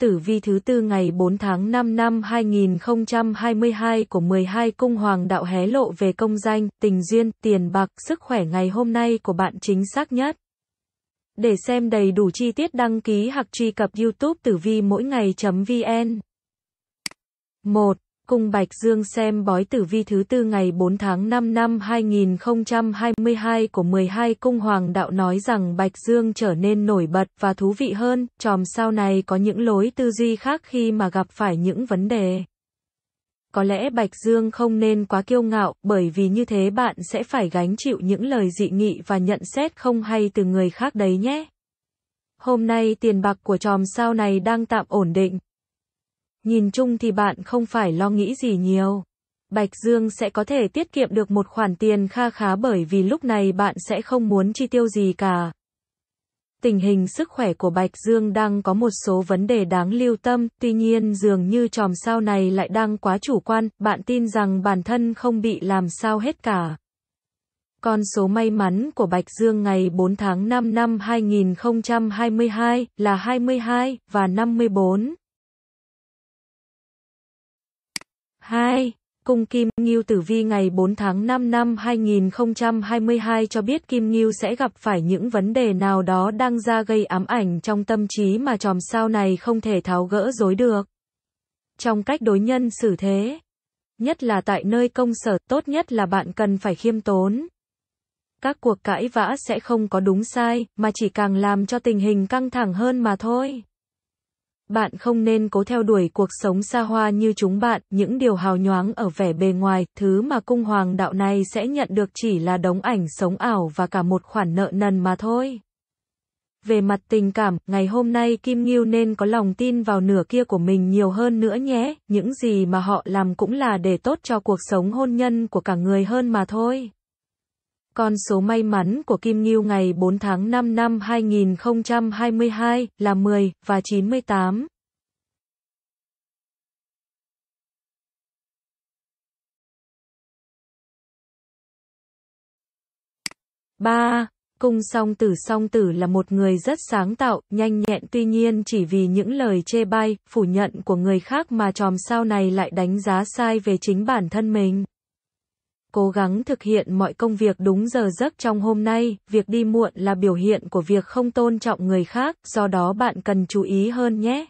tử vi thứ tư ngày 4 tháng 5 năm 2022 của 12 cung hoàng đạo hé lộ về công danh, tình duyên, tiền bạc, sức khỏe ngày hôm nay của bạn chính xác nhất. Để xem đầy đủ chi tiết đăng ký hoặc truy cập youtube tử vi mỗi ngày.vn 1. Cung Bạch Dương xem bói tử vi thứ tư ngày 4 tháng 5 năm 2022 của 12 cung hoàng đạo nói rằng Bạch Dương trở nên nổi bật và thú vị hơn, tròm sao này có những lối tư duy khác khi mà gặp phải những vấn đề. Có lẽ Bạch Dương không nên quá kiêu ngạo, bởi vì như thế bạn sẽ phải gánh chịu những lời dị nghị và nhận xét không hay từ người khác đấy nhé. Hôm nay tiền bạc của tròm sao này đang tạm ổn định, Nhìn chung thì bạn không phải lo nghĩ gì nhiều. Bạch Dương sẽ có thể tiết kiệm được một khoản tiền kha khá bởi vì lúc này bạn sẽ không muốn chi tiêu gì cả. Tình hình sức khỏe của Bạch Dương đang có một số vấn đề đáng lưu tâm, tuy nhiên dường như tròm sao này lại đang quá chủ quan, bạn tin rằng bản thân không bị làm sao hết cả. Con số may mắn của Bạch Dương ngày 4 tháng 5 năm 2022 là 22 và 54. 2. Cung Kim Ngưu Tử Vi ngày 4 tháng 5 năm 2022 cho biết Kim Ngưu sẽ gặp phải những vấn đề nào đó đang ra gây ám ảnh trong tâm trí mà chòm sao này không thể tháo gỡ dối được. Trong cách đối nhân xử thế, nhất là tại nơi công sở, tốt nhất là bạn cần phải khiêm tốn. Các cuộc cãi vã sẽ không có đúng sai, mà chỉ càng làm cho tình hình căng thẳng hơn mà thôi. Bạn không nên cố theo đuổi cuộc sống xa hoa như chúng bạn, những điều hào nhoáng ở vẻ bề ngoài, thứ mà cung hoàng đạo này sẽ nhận được chỉ là đống ảnh sống ảo và cả một khoản nợ nần mà thôi. Về mặt tình cảm, ngày hôm nay Kim Ngưu nên có lòng tin vào nửa kia của mình nhiều hơn nữa nhé, những gì mà họ làm cũng là để tốt cho cuộc sống hôn nhân của cả người hơn mà thôi. Con số may mắn của Kim Ngưu ngày 4 tháng 5 năm 2022 là 10 và 98. ba Cung song tử song tử là một người rất sáng tạo, nhanh nhẹn tuy nhiên chỉ vì những lời chê bai, phủ nhận của người khác mà tròm sao này lại đánh giá sai về chính bản thân mình cố gắng thực hiện mọi công việc đúng giờ giấc trong hôm nay, việc đi muộn là biểu hiện của việc không tôn trọng người khác, do đó bạn cần chú ý hơn nhé.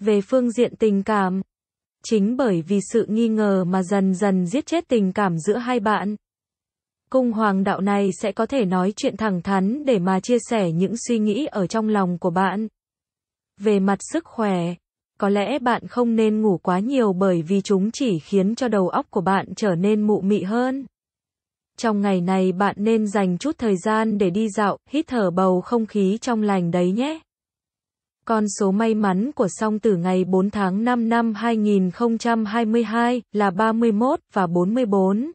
Về phương diện tình cảm, chính bởi vì sự nghi ngờ mà dần dần giết chết tình cảm giữa hai bạn. Cung hoàng đạo này sẽ có thể nói chuyện thẳng thắn để mà chia sẻ những suy nghĩ ở trong lòng của bạn. Về mặt sức khỏe, có lẽ bạn không nên ngủ quá nhiều bởi vì chúng chỉ khiến cho đầu óc của bạn trở nên mụ mị hơn. Trong ngày này bạn nên dành chút thời gian để đi dạo, hít thở bầu không khí trong lành đấy nhé. Con số may mắn của song tử ngày 4 tháng 5 năm 2022 là 31 và 44.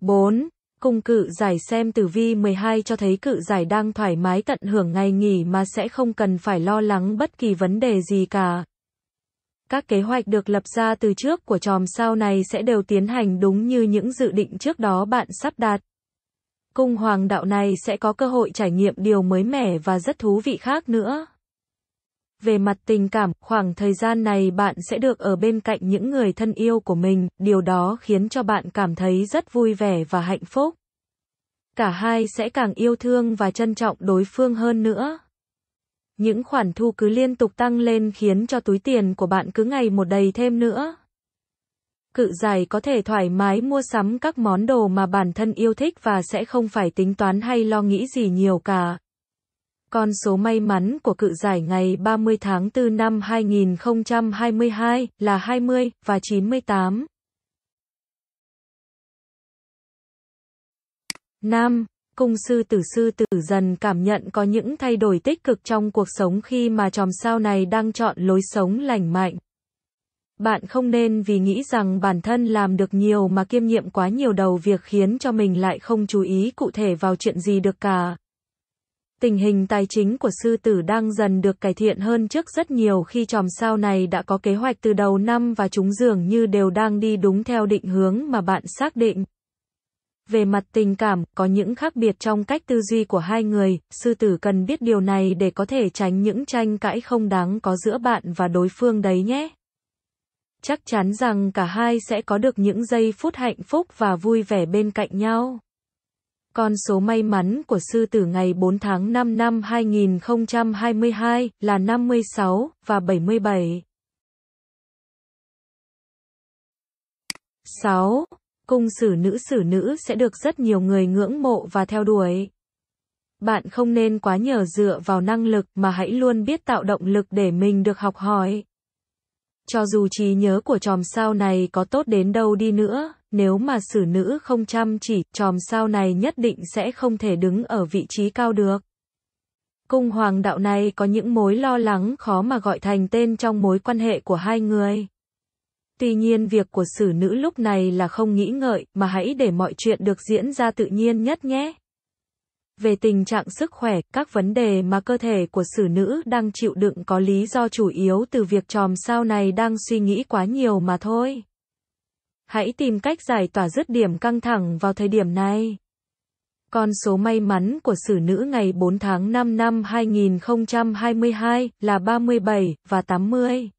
4 cung cự giải xem tử vi 12 cho thấy cự giải đang thoải mái tận hưởng ngày nghỉ mà sẽ không cần phải lo lắng bất kỳ vấn đề gì cả. Các kế hoạch được lập ra từ trước của chòm sao này sẽ đều tiến hành đúng như những dự định trước đó bạn sắp đạt. Cung hoàng đạo này sẽ có cơ hội trải nghiệm điều mới mẻ và rất thú vị khác nữa. Về mặt tình cảm, khoảng thời gian này bạn sẽ được ở bên cạnh những người thân yêu của mình, điều đó khiến cho bạn cảm thấy rất vui vẻ và hạnh phúc. Cả hai sẽ càng yêu thương và trân trọng đối phương hơn nữa. Những khoản thu cứ liên tục tăng lên khiến cho túi tiền của bạn cứ ngày một đầy thêm nữa. Cự giải có thể thoải mái mua sắm các món đồ mà bản thân yêu thích và sẽ không phải tính toán hay lo nghĩ gì nhiều cả. Con số may mắn của cự giải ngày 30 tháng 4 năm 2022 là 20 và 98. 5. Cung sư tử sư tử dần cảm nhận có những thay đổi tích cực trong cuộc sống khi mà chòm sao này đang chọn lối sống lành mạnh. Bạn không nên vì nghĩ rằng bản thân làm được nhiều mà kiêm nhiệm quá nhiều đầu việc khiến cho mình lại không chú ý cụ thể vào chuyện gì được cả. Tình hình tài chính của sư tử đang dần được cải thiện hơn trước rất nhiều khi chòm sao này đã có kế hoạch từ đầu năm và chúng dường như đều đang đi đúng theo định hướng mà bạn xác định. Về mặt tình cảm, có những khác biệt trong cách tư duy của hai người, sư tử cần biết điều này để có thể tránh những tranh cãi không đáng có giữa bạn và đối phương đấy nhé. Chắc chắn rằng cả hai sẽ có được những giây phút hạnh phúc và vui vẻ bên cạnh nhau. Con số may mắn của sư tử ngày 4 tháng 5 năm 2022 là 56 và 77. 6. Cung sử nữ sử nữ sẽ được rất nhiều người ngưỡng mộ và theo đuổi. Bạn không nên quá nhờ dựa vào năng lực mà hãy luôn biết tạo động lực để mình được học hỏi. Cho dù trí nhớ của chòm sao này có tốt đến đâu đi nữa, nếu mà xử nữ không chăm chỉ, chòm sao này nhất định sẽ không thể đứng ở vị trí cao được. Cung hoàng đạo này có những mối lo lắng khó mà gọi thành tên trong mối quan hệ của hai người. Tuy nhiên việc của xử nữ lúc này là không nghĩ ngợi, mà hãy để mọi chuyện được diễn ra tự nhiên nhất nhé. Về tình trạng sức khỏe, các vấn đề mà cơ thể của xử nữ đang chịu đựng có lý do chủ yếu từ việc chòm sao này đang suy nghĩ quá nhiều mà thôi. Hãy tìm cách giải tỏa dứt điểm căng thẳng vào thời điểm này. Con số may mắn của xử nữ ngày 4 tháng 5 năm 2022 là 37 và 80.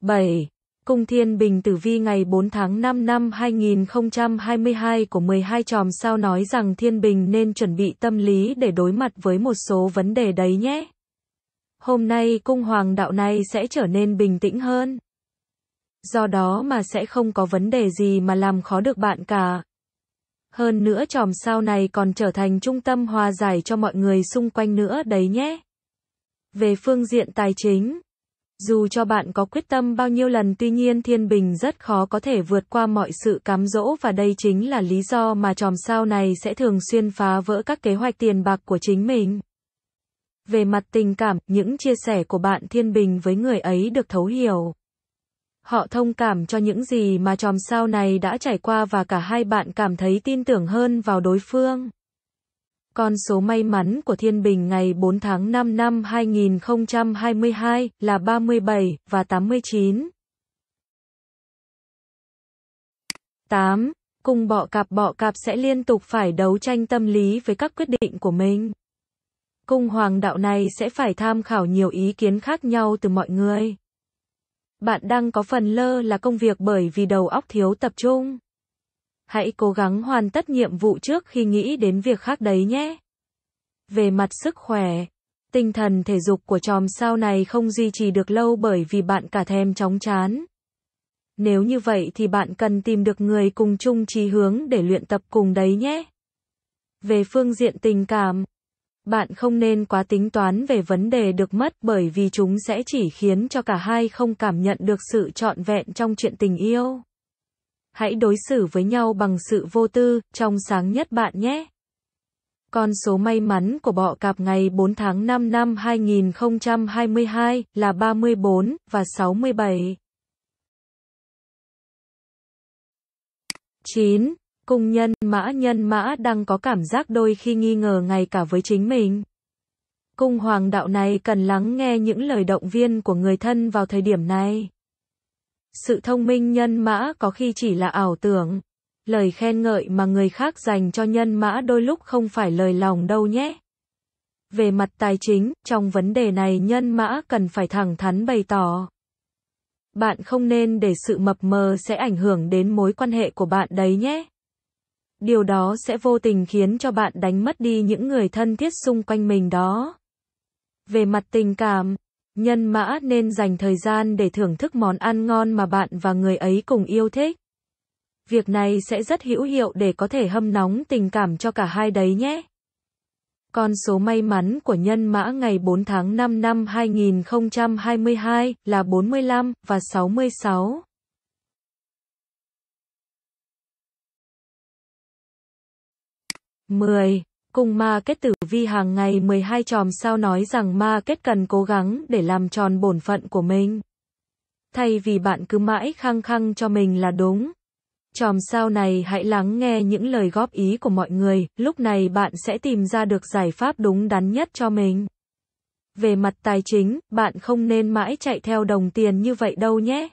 bảy Cung Thiên Bình Tử Vi ngày 4 tháng 5 năm 2022 của 12 chòm sao nói rằng Thiên Bình nên chuẩn bị tâm lý để đối mặt với một số vấn đề đấy nhé hôm nay cung hoàng đạo này sẽ trở nên bình tĩnh hơn. Do đó mà sẽ không có vấn đề gì mà làm khó được bạn cả. Hơn nữa tròm sao này còn trở thành trung tâm hòa giải cho mọi người xung quanh nữa đấy nhé. Về phương diện tài chính, dù cho bạn có quyết tâm bao nhiêu lần tuy nhiên thiên bình rất khó có thể vượt qua mọi sự cám dỗ và đây chính là lý do mà tròm sao này sẽ thường xuyên phá vỡ các kế hoạch tiền bạc của chính mình. Về mặt tình cảm, những chia sẻ của bạn Thiên Bình với người ấy được thấu hiểu. Họ thông cảm cho những gì mà chòm sao này đã trải qua và cả hai bạn cảm thấy tin tưởng hơn vào đối phương. Con số may mắn của Thiên Bình ngày 4 tháng 5 năm 2022 là 37 và 89. 8. Cùng bọ cạp bọ cạp sẽ liên tục phải đấu tranh tâm lý với các quyết định của mình cung hoàng đạo này sẽ phải tham khảo nhiều ý kiến khác nhau từ mọi người. Bạn đang có phần lơ là công việc bởi vì đầu óc thiếu tập trung. Hãy cố gắng hoàn tất nhiệm vụ trước khi nghĩ đến việc khác đấy nhé. Về mặt sức khỏe, tinh thần thể dục của chòm sao này không duy trì được lâu bởi vì bạn cả thèm chóng chán. Nếu như vậy thì bạn cần tìm được người cùng chung chí hướng để luyện tập cùng đấy nhé. Về phương diện tình cảm, bạn không nên quá tính toán về vấn đề được mất bởi vì chúng sẽ chỉ khiến cho cả hai không cảm nhận được sự trọn vẹn trong chuyện tình yêu. Hãy đối xử với nhau bằng sự vô tư, trong sáng nhất bạn nhé. Con số may mắn của bọ cạp ngày 4 tháng 5 năm 2022 là 34 và 67. 9 cung nhân mã nhân mã đang có cảm giác đôi khi nghi ngờ ngay cả với chính mình. Cung hoàng đạo này cần lắng nghe những lời động viên của người thân vào thời điểm này. Sự thông minh nhân mã có khi chỉ là ảo tưởng. Lời khen ngợi mà người khác dành cho nhân mã đôi lúc không phải lời lòng đâu nhé. Về mặt tài chính, trong vấn đề này nhân mã cần phải thẳng thắn bày tỏ. Bạn không nên để sự mập mờ sẽ ảnh hưởng đến mối quan hệ của bạn đấy nhé điều đó sẽ vô tình khiến cho bạn đánh mất đi những người thân thiết xung quanh mình đó. Về mặt tình cảm, nhân mã nên dành thời gian để thưởng thức món ăn ngon mà bạn và người ấy cùng yêu thích. Việc này sẽ rất hữu hiệu để có thể hâm nóng tình cảm cho cả hai đấy nhé. Con số may mắn của nhân mã ngày 4 tháng 5 năm 2022 là 45 và 66. 10. Cùng ma kết tử vi hàng ngày 12 chòm sao nói rằng ma kết cần cố gắng để làm tròn bổn phận của mình. Thay vì bạn cứ mãi khăng khăng cho mình là đúng. Chòm sao này hãy lắng nghe những lời góp ý của mọi người, lúc này bạn sẽ tìm ra được giải pháp đúng đắn nhất cho mình. Về mặt tài chính, bạn không nên mãi chạy theo đồng tiền như vậy đâu nhé.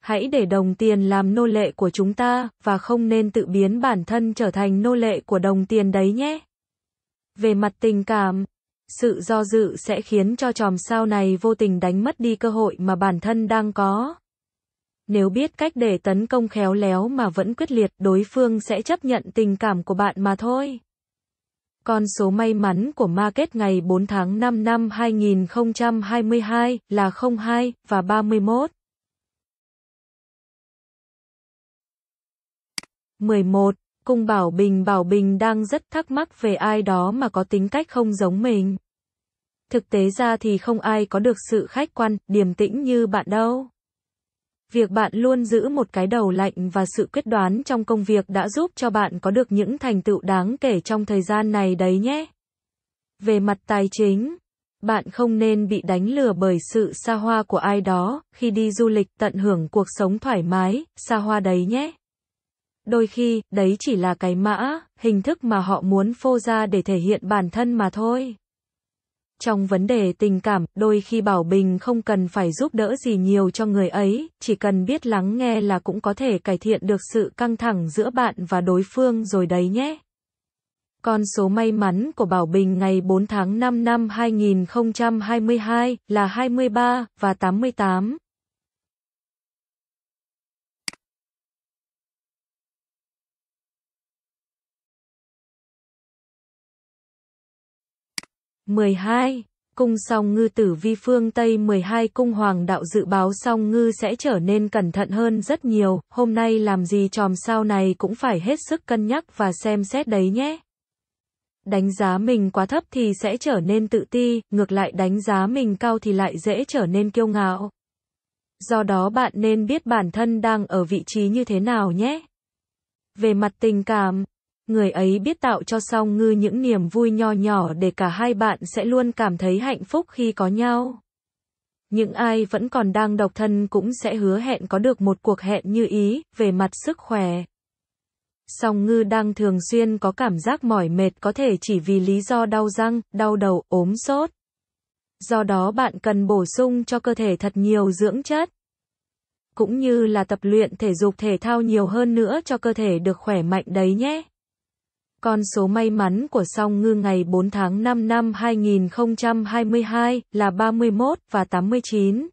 Hãy để đồng tiền làm nô lệ của chúng ta, và không nên tự biến bản thân trở thành nô lệ của đồng tiền đấy nhé. Về mặt tình cảm, sự do dự sẽ khiến cho chòm sao này vô tình đánh mất đi cơ hội mà bản thân đang có. Nếu biết cách để tấn công khéo léo mà vẫn quyết liệt, đối phương sẽ chấp nhận tình cảm của bạn mà thôi. Con số may mắn của market ngày 4 tháng 5 năm 2022 là 02 và 31. 11. Cung Bảo Bình Bảo Bình đang rất thắc mắc về ai đó mà có tính cách không giống mình. Thực tế ra thì không ai có được sự khách quan, điềm tĩnh như bạn đâu. Việc bạn luôn giữ một cái đầu lạnh và sự quyết đoán trong công việc đã giúp cho bạn có được những thành tựu đáng kể trong thời gian này đấy nhé. Về mặt tài chính, bạn không nên bị đánh lừa bởi sự xa hoa của ai đó khi đi du lịch tận hưởng cuộc sống thoải mái, xa hoa đấy nhé đôi khi, đấy chỉ là cái mã, hình thức mà họ muốn phô ra để thể hiện bản thân mà thôi. Trong vấn đề tình cảm, đôi khi Bảo Bình không cần phải giúp đỡ gì nhiều cho người ấy, chỉ cần biết lắng nghe là cũng có thể cải thiện được sự căng thẳng giữa bạn và đối phương rồi đấy nhé. Con số may mắn của Bảo Bình ngày 4 tháng 5 năm 2022 là 23 và 88. 12. Cung song ngư tử vi phương Tây 12 cung hoàng đạo dự báo song ngư sẽ trở nên cẩn thận hơn rất nhiều, hôm nay làm gì tròm sao này cũng phải hết sức cân nhắc và xem xét đấy nhé. Đánh giá mình quá thấp thì sẽ trở nên tự ti, ngược lại đánh giá mình cao thì lại dễ trở nên kiêu ngạo. Do đó bạn nên biết bản thân đang ở vị trí như thế nào nhé. Về mặt tình cảm, Người ấy biết tạo cho song ngư những niềm vui nho nhỏ để cả hai bạn sẽ luôn cảm thấy hạnh phúc khi có nhau. Những ai vẫn còn đang độc thân cũng sẽ hứa hẹn có được một cuộc hẹn như ý về mặt sức khỏe. Song ngư đang thường xuyên có cảm giác mỏi mệt có thể chỉ vì lý do đau răng, đau đầu, ốm sốt. Do đó bạn cần bổ sung cho cơ thể thật nhiều dưỡng chất. Cũng như là tập luyện thể dục thể thao nhiều hơn nữa cho cơ thể được khỏe mạnh đấy nhé. Con số may mắn của song ngư ngày 4 tháng 5 năm 2022 là 31 và 89.